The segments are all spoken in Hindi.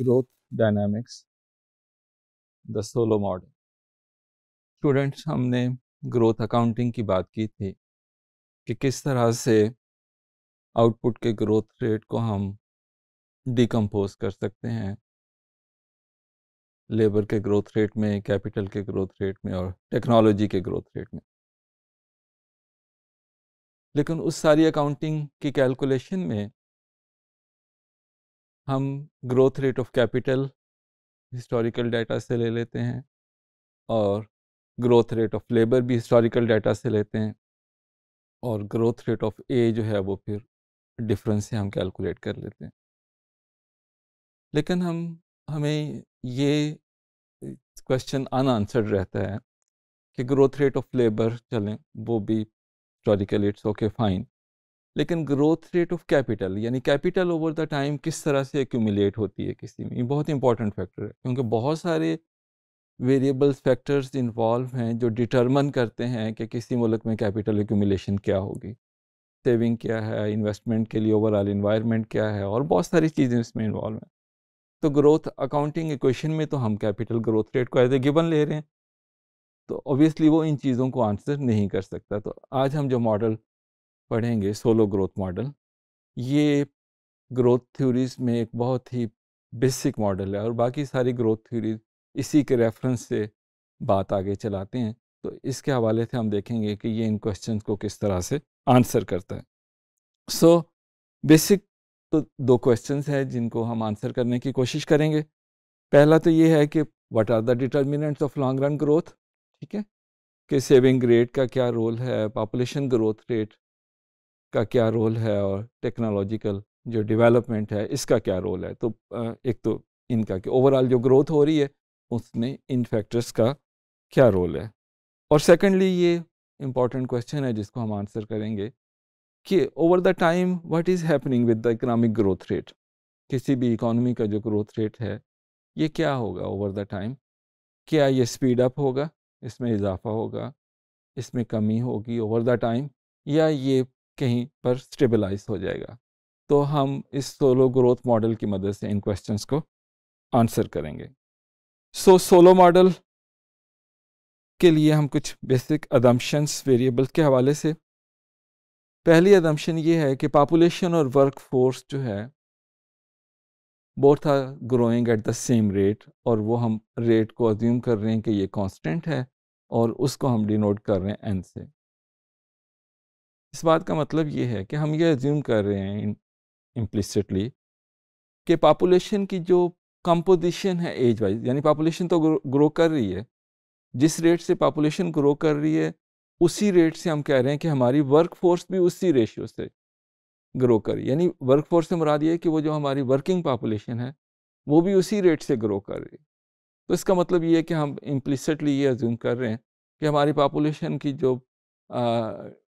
growth dynamics the Solow model students हमने ग्रोथ अकाउंटिंग की बात की थी कि किस तरह से आउटपुट के ग्रोथ रेट को हम डिकम्पोज कर सकते हैं लेबर के ग्रोथ रेट में कैपिटल के ग्रोथ रेट में और टेक्नोलॉजी के ग्रोथ रेट में लेकिन उस सारी अकाउंटिंग की कैलकुलेशन में हम growth rate of capital historical data से ले लेते हैं और ग्रोथ रेट ऑफ लेबर भी हिस्टोरिकल डाटा से लेते हैं और ग्रोथ रेट ऑफ ए जो है वो फिर डिफरेंस से हम कैलकुलेट कर लेते हैं लेकिन हम हमें ये क्वेश्चन अनआंसर्ड रहता है कि ग्रोथ रेट ऑफ लेबर चलें वो भी हिस्टोरिकली इट्स ओके फाइन लेकिन ग्रोथ रेट ऑफ कैपिटल यानी कैपिटल ओवर द टाइम किस तरह से एक्यूमुलेट होती है किसी में ये बहुत इंपॉर्टेंट फैक्टर है क्योंकि बहुत सारे वेरिएबल्स फैक्टर्स इन्वॉल्व हैं जो डिटर्मन करते हैं कि किसी मुल्क में कैपिटल एक्यूमुलेशन क्या होगी सेविंग क्या है इन्वेस्टमेंट के लिए ओवरऑल इन्वायरमेंट क्या है और बहुत सारी चीज़ें इसमें इन्वॉल्व हैं तो ग्रोथ अकाउंटिंग इक्वेशन में तो हम कैपिटल ग्रोथ रेट को एज ए गिवन ले रहे हैं तो ऑब्वियसली वो इन चीज़ों को आंसर नहीं कर सकता तो आज हम जो मॉडल पढ़ेंगे सोलो ग्रोथ मॉडल ये ग्रोथ थ्योरीज में एक बहुत ही बेसिक मॉडल है और बाकी सारी ग्रोथ थ्योरीज इसी के रेफरेंस से बात आगे चलाते हैं तो इसके हवाले से हम देखेंगे कि ये इन क्वेश्चन को किस तरह से आंसर करता है सो so, बेसिक तो दो क्वेश्चन हैं जिनको हम आंसर करने की कोशिश करेंगे पहला तो ये है कि what are the determinants of long run growth ठीक है कि सेविंग रेट का क्या रोल है पॉपुलेशन ग्रोथ रेट का क्या रोल है और टेक्नोलॉजिकल जो डेवलपमेंट है इसका क्या रोल है तो एक तो इनका कि ओवरऑल जो ग्रोथ हो रही है उसमें इन फैक्टर्स का क्या रोल है और सेकेंडली ये इम्पॉर्टेंट क्वेश्चन है जिसको हम आंसर करेंगे कि over the time what is happening with the economic growth rate किसी भी इकोनॉमी का जो ग्रोथ रेट है ये क्या होगा ओवर द टाइम क्या ये स्पीड अप होगा इसमें इजाफा होगा इसमें कमी होगी ओवर द टाइम या ये कहीं पर स्टेबलाइज हो जाएगा तो हम इस सोलो ग्रोथ मॉडल की मदद से इन क्वेश्चंस को आंसर करेंगे सो सोलो मॉडल के लिए हम कुछ बेसिक अदम्पशंस वेरिएबल के हवाले से पहली अदम्पशन ये है कि पापुलेशन और वर्क फोर्स जो है both are growing at the same rate और वो हम रेट को अज्यूम कर रहे हैं कि ये कांस्टेंट है और उसको हम डिनोट कर रहे हैं एन से इस बात का मतलब ये है कि हम ये एज्यूम कर रहे हैं इम्प्लिसिटली कि पापोलेशन की जो कंपोजिशन है एज वाइज यानी पापुलेशन तो ग्रो कर रही है जिस रेट से पापुलेशन ग्रो कर रही है उसी रेट से हम कह रहे हैं कि हमारी वर्क फोर्स भी उसी रेशियो से ग्रो कर रही यानी वर्क फोर्स से मुराद ये है कि वो जो हमारी वर्किंग पापुलेशन है वो भी उसी रेट से ग्रो कर रही है तो इसका मतलब ये है कि हम इम्प्लिसटली ये एज्यूम कर रहे हैं कि हमारी पापोलेशन की जो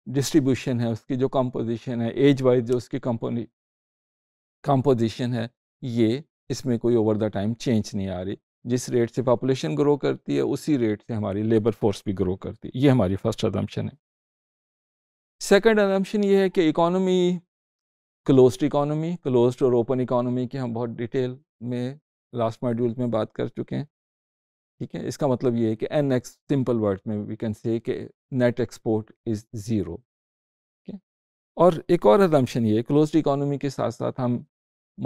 डिस्ट्रीब्यूशन है उसकी जो कंपोजिशन है एज वाइज जो उसकी कंपोनी कंपोजिशन है ये इसमें कोई ओवर द टाइम चेंज नहीं आ रही जिस रेट से पॉपुलेशन ग्रो करती है उसी रेट से हमारी लेबर फोर्स भी ग्रो करती है ये हमारी फर्स्ट अजम्पन है सेकंड अजम्पन ये है कि इकोनॉमी क्लोज इकोनॉमी क्लोज्ड और ओपन इकोनॉमी की हम बहुत डिटेल में लास्ट मॉड्यूल में बात कर चुके हैं ठीक है इसका मतलब ये है कि एन एक्स सिंपल वर्ड में वी कैन से कि नेट एक्सपोर्ट इज़ ज़ीरो ठीक है और एक और एजम्पन ये क्लोज इकोनॉमी के साथ साथ हम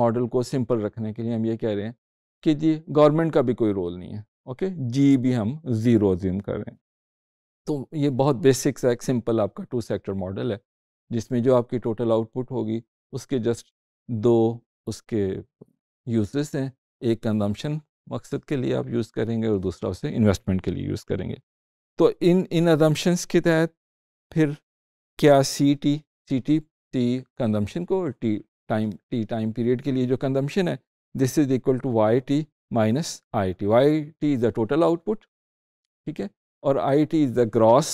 मॉडल को सिंपल रखने के लिए हम ये कह रहे हैं कि जी गवर्नमेंट का भी कोई रोल नहीं है ओके जी भी हम ज़ीरो ज्यूम कर रहे हैं तो ये बहुत बेसिक सा एक सिंपल आपका टू सेक्टर मॉडल है जिसमें जो आपकी टोटल आउटपुट होगी उसके जस्ट दो उसके यूजेस हैं एक कंजम्पशन मकसद के लिए आप यूज़ करेंगे और दूसरा उसे इन्वेस्टमेंट के लिए यूज़ करेंगे तो इन इन अदम्पन्स के तहत फिर क्या C T C T T consumption को T time T time period के लिए जो कन्जम्पन है this is equal to Y T minus I T Y T is the total output ठीक है और I T is the gross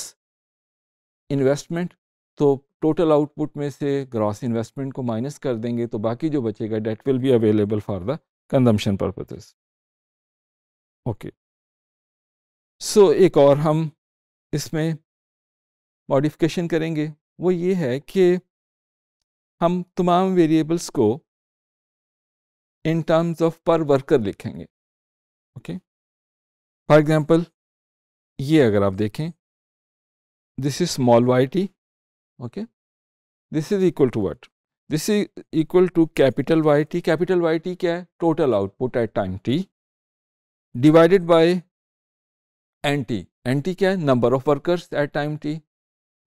investment तो टोटल आउटपुट में से ग्रॉस इन्वेस्टमेंट को माइनस कर देंगे तो बाकी जो बचेगा that will be available for the consumption purposes okay so एक और हम इसमें मॉडिफिकेशन करेंगे वो ये है कि हम तमाम वेरिएबल्स को in terms of per worker लिखेंगे ओके फॉर एग्जांपल ये अगर आप देखें this is small Y T okay this is equal to what this is equal to capital Y T capital Y T क्या है total output at time T divided by N T N T क्या है number of workers at time T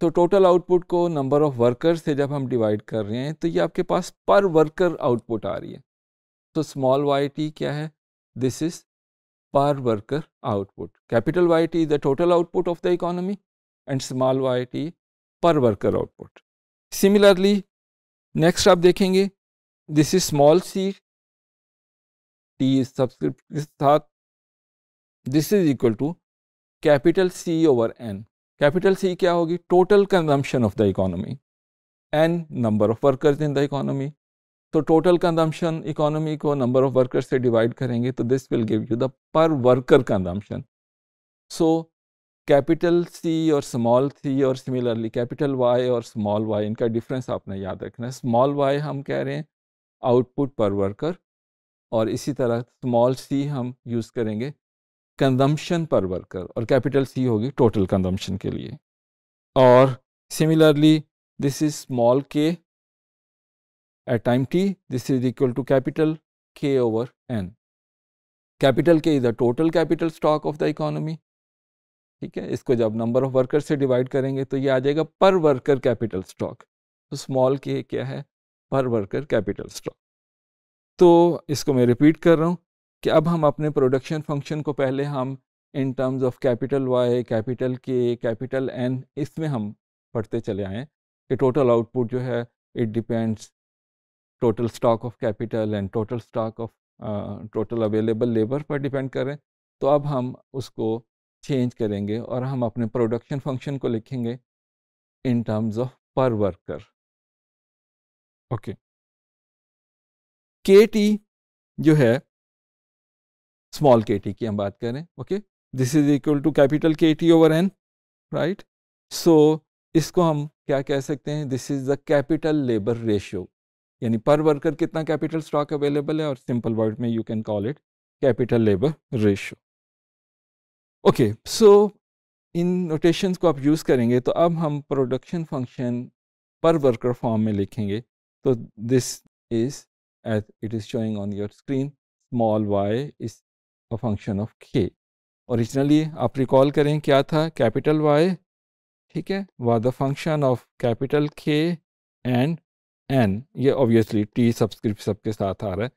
तो टोटल आउटपुट को नंबर ऑफ वर्कर्स से जब हम डिवाइड कर रहे हैं तो ये आपके पास पर वर्कर आउटपुट आ रही है तो स्मॉल वाई टी क्या है this is per worker output capital Y T is the total output of the economy and small Y T per worker output similarly next आप देखेंगे this is small C T subscript के साथ this is equal to capital C over N capital C क्या होगी total consumption of the economy N number of workers in the economy तो टोटल कंजम्पशन इकोनॉमी को नंबर ऑफ वर्कर्स से डिवाइड करेंगे तो this will give you the per worker consumption so capital C और स्मॉल सी और सिमिलरली कैपिटल वाई और स्मॉल वाई इनका डिफरेंस आपने याद रखना है स्मॉल वाई हम कह रहे हैं आउटपुट पर वर्कर और इसी तरह स्मॉल सी हम यूज़ करेंगे कंजम्पशन पर वर्कर और कैपिटल सी होगी टोटल कंजम्पशन के लिए और similarly this is small k at time t this is equal to capital k over N capital k is the total capital stock of the economy ठीक है इसको जब नंबर ऑफ वर्कर से डिवाइड करेंगे तो ये आ जाएगा पर वर्कर कैपिटल स्टॉक तो स्मॉल के क्या है पर वर्कर कैपिटल स्टॉक तो इसको मैं रिपीट कर रहा हूँ कि अब हम अपने प्रोडक्शन फंक्शन को पहले हम in terms of capital Y capital K capital N इसमें हम पढ़ते चले आएँ कि टोटल आउटपुट जो है it depends total stock of capital and total stock of total available labour पर डिपेंड करें तो अब हम उसको चेंज करेंगे और हम अपने प्रोडक्शन फंक्शन को लिखेंगे in terms of per worker okay k t जो है स्मॉल के टी की हम बात करें okay this is equal to capital k t over n right so इसको हम क्या कह सकते हैं this is the capital labour ratio यानी पर वर्कर कितना कैपिटल स्टॉक अवेलेबल है और सिंपल वर्ड में you can call it capital labour ratio okay so इन नोटेशंस को आप यूज़ करेंगे तो अब हम production function per worker form में लिखेंगे तो this is as it is showing on your screen small y is a function of k originally आप रिकॉल करें क्या था कैपिटल वाई ठीक है was the function of capital k and n ये ऑब्वियसली टी सब्सक्रिप्ट सबके साथ आ रहा है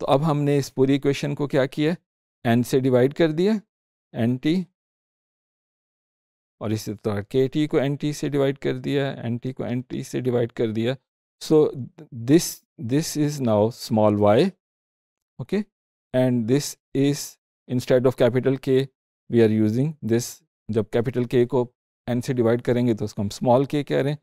तो अब हमने इस पूरी इक्वेशन को क्या किया एन से डिवाइड कर दिया एन टी और इसी तरह के टी को एन टी से डिवाइड कर दिया एन टी को एन टी से डिवाइड कर दिया so this this is now small y okay and this is instead of capital K we are using this जब capital K को n से divide करेंगे तो उसको हम small k कह रहे हैं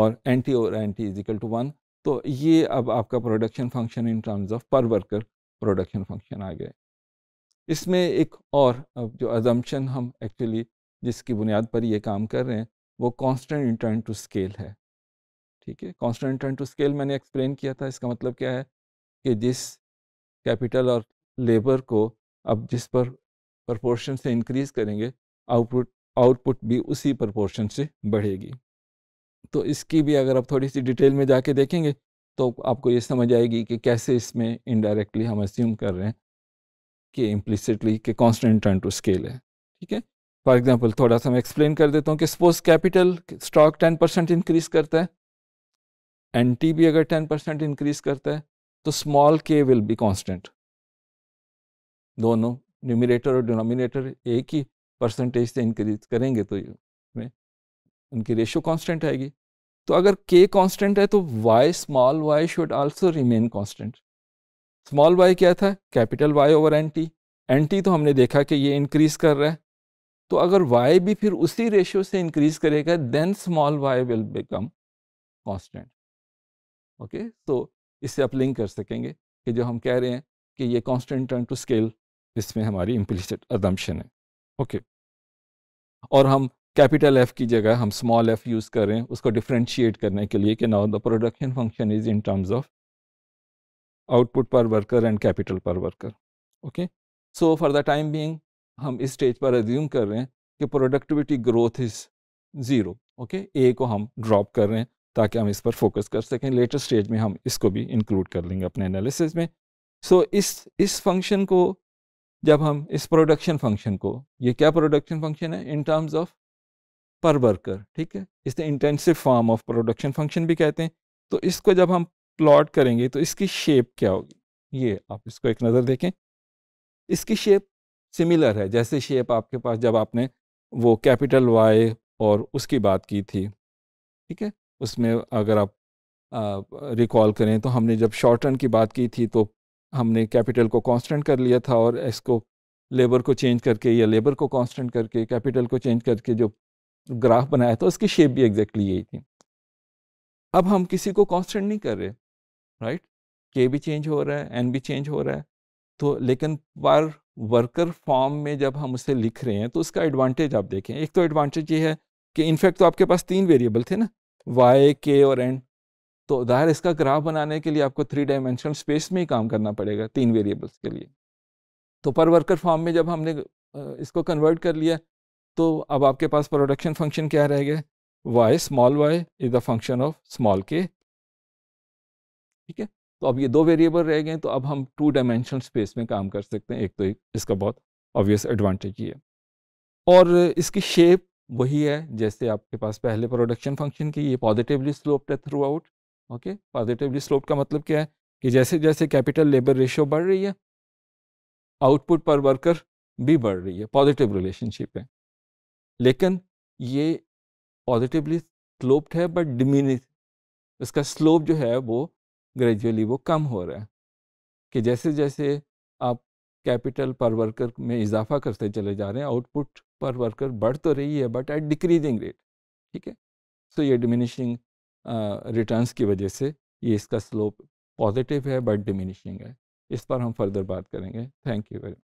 और एन टी और n t is equal to one तो ये अब आपका production function in terms of per worker production function आ गए इसमें एक और अब जो अजम्पन हम एक्चुअली जिसकी बुनियाद पर ये काम कर रहे हैं वो कांस्टेंट इंटर्न टू स्केल है ठीक है कांस्टेंट इंटर्न टू स्केल मैंने एक्सप्लेन किया था इसका मतलब क्या है कि जिस कैपिटल और लेबर को अब जिस पर प्रपोर्शन से इंक्रीज़ करेंगे आउटपुट आउटपुट भी उसी प्रपोर्शन से बढ़ेगी तो इसकी भी अगर आप थोड़ी सी डिटेल में जाके देखेंगे तो आपको ये समझ आएगी कि कैसे इसमें इनडायरेक्टली हम अस्यूम कर रहे हैं कि इम्प्लिसिटली कि कॉन्स्टेंट टर्न टू स्केल है ठीक है फॉर एग्जाम्पल थोड़ा सा मैं एक्सप्लेन कर देता हूँ कि suppose capital stock ten percent increase करता है एन भी अगर टेन परसेंट इंक्रीज़ करता है तो small k will be constant दोनों न्यूमिनेटर और डिनोमिनेटर एक ही परसेंटेज से इंक्रीज करेंगे तो उनकी रेशियो कांस्टेंट आएगी तो अगर के कांस्टेंट है तो y small y should also remain constant small y क्या था capital y over n T N t तो हमने देखा कि ये इंक्रीज कर रहा है तो अगर वाई भी फिर उसी रेशियो से इंक्रीज करेगा then small y will become constant okay तो इससे आप लिंक कर सकेंगे कि जो हम कह रहे हैं कि ये कांस्टेंट टर्न टू स्केल इसमें हमारी इम्प्लीसिट अदम्पशन है ओके और हम कैपिटल एफ़ की जगह हम स्मॉल एफ़ यूज़ कर रहे हैं उसको डिफ्रेंशिएट करने के लिए कि now the production function is in terms of output per worker and capital per worker okay so for the time being हम इस स्टेज पर रिज्यूम कर रहे हैं कि productivity growth is zero okay A को हम ड्रॉप कर रहे हैं ताकि हम इस पर फोकस कर सकें लेटेस्ट स्टेज में हम इसको भी इंक्लूड कर लेंगे अपने एनालिसिस में सो so, इस इस फंक्शन को जब हम इस प्रोडक्शन फंक्शन को ये क्या प्रोडक्शन फंक्शन है in terms of per worker ठीक है इसे intensive form of production function भी कहते हैं तो इसको जब हम प्लॉट करेंगे तो इसकी शेप क्या होगी ये आप इसको एक नज़र देखें इसकी शेप सिमिलर है जैसे शेप आपके पास जब आपने वो कैपिटल वाई और उसकी बात की थी ठीक है उसमें अगर आप रिकॉल करें तो हमने जब शॉर्टन की बात की थी तो हमने कैपिटल को कांस्टेंट कर लिया था और इसको लेबर को चेंज करके या लेबर को कांस्टेंट करके कैपिटल को चेंज करके जो ग्राफ बनाया था उसकी शेप भी एग्जैक्टली यही थी अब हम किसी को कांस्टेंट नहीं कर रहे राइट के भी चेंज हो रहा है एन भी चेंज हो रहा है तो लेकिन पर वर्कर फॉर्म में जब हम उसे लिख रहे हैं तो उसका एडवांटेज आप देखें एक तो एडवांटेज ये है कि इनफैक्ट तो आपके पास तीन वेरिएबल थे ना वाई के और एन तो ज़ाहिर इसका ग्राफ बनाने के लिए आपको थ्री डायमेंशनल स्पेस में ही काम करना पड़ेगा तीन वेरिएबल्स के लिए तो पर वर्कर फॉर्म में जब हमने इसको कन्वर्ट कर लिया तो अब आपके पास प्रोडक्शन फंक्शन क्या रह गया y small y is the function of small k ठीक है तो अब ये दो वेरिएबल रह गए तो अब हम टू डायमेंशनल स्पेस में काम कर सकते हैं एक तो एक, इसका बहुत ऑब्वियस एडवांटेज ये है और इसकी शेप वही है जैसे आपके पास पहले प्रोडक्शन फंक्शन की ये पॉजिटिवली स्लोप्ड है throughout okay positively slope का मतलब क्या है कि जैसे जैसे कैपिटल लेबर रेशियो बढ़ रही है आउटपुट पर वर्कर भी बढ़ रही है पॉजिटिव रिलेशनशिप है लेकिन ये पॉजिटिवली स्लोप्ड है बट डिमिनिश इसका स्लोप जो है वो ग्रेजुअली वो कम हो रहा है कि जैसे जैसे आप कैपिटल पर वर्कर में इजाफा करते चले जा रहे हैं आउटपुट पर वर्कर बढ़ तो रही है बट एट डिक्रीजिंग रेट ठीक है सो ये डिमिनिशिंग रिटर्न्स की वजह से ये इसका स्लोप पॉजिटिव है बट डिमिनिशिंग है इस पर हम फर्दर बात करेंगे थैंक यू वेरी मच